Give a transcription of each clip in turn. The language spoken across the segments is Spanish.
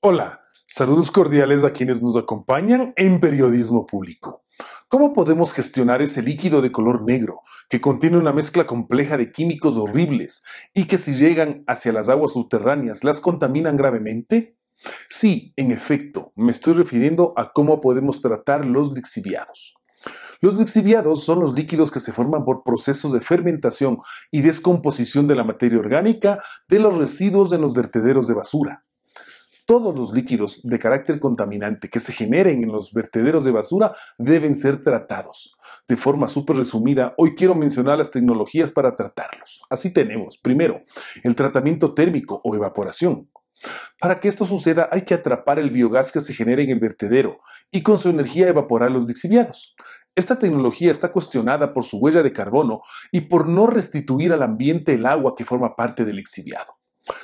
Hola, saludos cordiales a quienes nos acompañan en Periodismo Público. ¿Cómo podemos gestionar ese líquido de color negro que contiene una mezcla compleja de químicos horribles y que si llegan hacia las aguas subterráneas las contaminan gravemente? Sí, en efecto, me estoy refiriendo a cómo podemos tratar los lixiviados. Los lixiviados son los líquidos que se forman por procesos de fermentación y descomposición de la materia orgánica de los residuos en los vertederos de basura todos los líquidos de carácter contaminante que se generen en los vertederos de basura deben ser tratados. De forma súper resumida, hoy quiero mencionar las tecnologías para tratarlos. Así tenemos, primero, el tratamiento térmico o evaporación. Para que esto suceda hay que atrapar el biogás que se genera en el vertedero y con su energía evaporar los lixiviados. Esta tecnología está cuestionada por su huella de carbono y por no restituir al ambiente el agua que forma parte del lixiviado.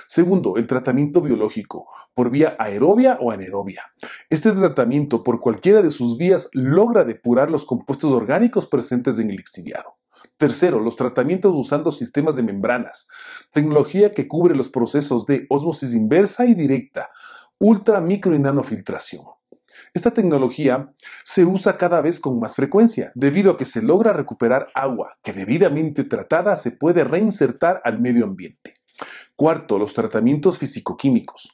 Segundo, el tratamiento biológico por vía aerobia o anaerobia. Este tratamiento por cualquiera de sus vías logra depurar los compuestos orgánicos presentes en el lixiviado. Tercero, los tratamientos usando sistemas de membranas, tecnología que cubre los procesos de ósmosis inversa y directa, ultra, micro y nanofiltración. Esta tecnología se usa cada vez con más frecuencia, debido a que se logra recuperar agua que debidamente tratada se puede reinsertar al medio ambiente. Cuarto, los tratamientos fisicoquímicos,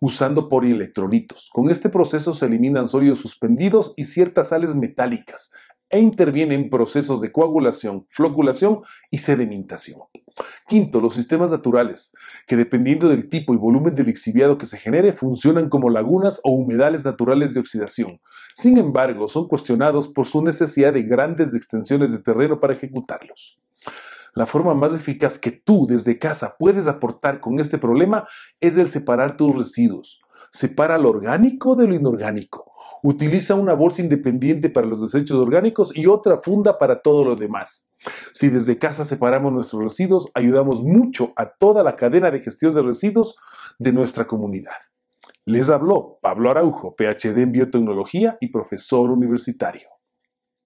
usando polielectrolitos. Con este proceso se eliminan sólidos suspendidos y ciertas sales metálicas e intervienen procesos de coagulación, floculación y sedimentación. Quinto, los sistemas naturales, que dependiendo del tipo y volumen del lixiviado que se genere, funcionan como lagunas o humedales naturales de oxidación. Sin embargo, son cuestionados por su necesidad de grandes extensiones de terreno para ejecutarlos. La forma más eficaz que tú desde casa puedes aportar con este problema es el separar tus residuos. Separa lo orgánico de lo inorgánico. Utiliza una bolsa independiente para los desechos orgánicos y otra funda para todo lo demás. Si desde casa separamos nuestros residuos, ayudamos mucho a toda la cadena de gestión de residuos de nuestra comunidad. Les habló Pablo Araujo, PhD en biotecnología y profesor universitario.